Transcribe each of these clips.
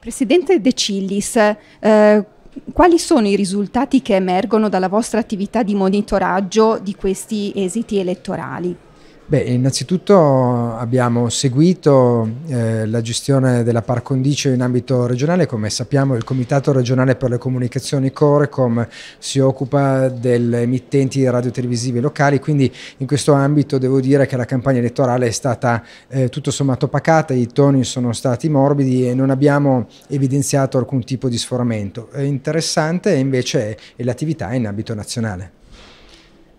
Presidente De Cillis, eh, quali sono i risultati che emergono dalla vostra attività di monitoraggio di questi esiti elettorali? Beh, innanzitutto abbiamo seguito eh, la gestione della par condicio in ambito regionale, come sappiamo il Comitato regionale per le comunicazioni Corecom si occupa delle emittenti radio televisive locali, quindi in questo ambito devo dire che la campagna elettorale è stata eh, tutto sommato pacata, i toni sono stati morbidi e non abbiamo evidenziato alcun tipo di sforamento. È interessante invece è l'attività in ambito nazionale.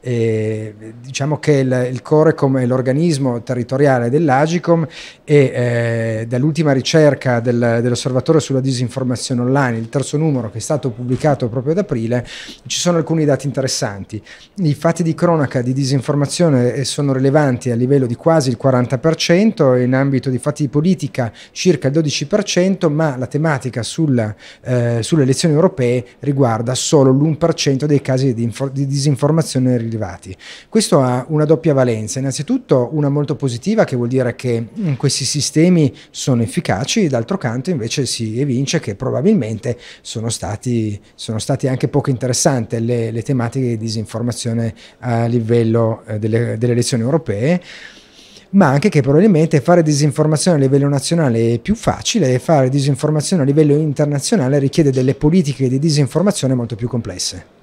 E diciamo che il, il core come l'organismo territoriale dell'Agicom e eh, dall'ultima ricerca del, dell'osservatorio sulla disinformazione online, il terzo numero che è stato pubblicato proprio ad aprile, ci sono alcuni dati interessanti. I fatti di cronaca di disinformazione eh, sono rilevanti a livello di quasi il 40%, in ambito di fatti di politica circa il 12%, ma la tematica sulla, eh, sulle elezioni europee riguarda solo l'1% dei casi di, di disinformazione rilevanti rilevati. Questo ha una doppia valenza, innanzitutto una molto positiva che vuol dire che mm, questi sistemi sono efficaci, d'altro canto invece si evince che probabilmente sono stati, sono stati anche poco interessanti le, le, tematiche di disinformazione a livello eh, delle, delle elezioni europee ma anche che probabilmente fare disinformazione a livello nazionale è più facile e fare disinformazione a livello internazionale richiede delle politiche di disinformazione molto più complesse.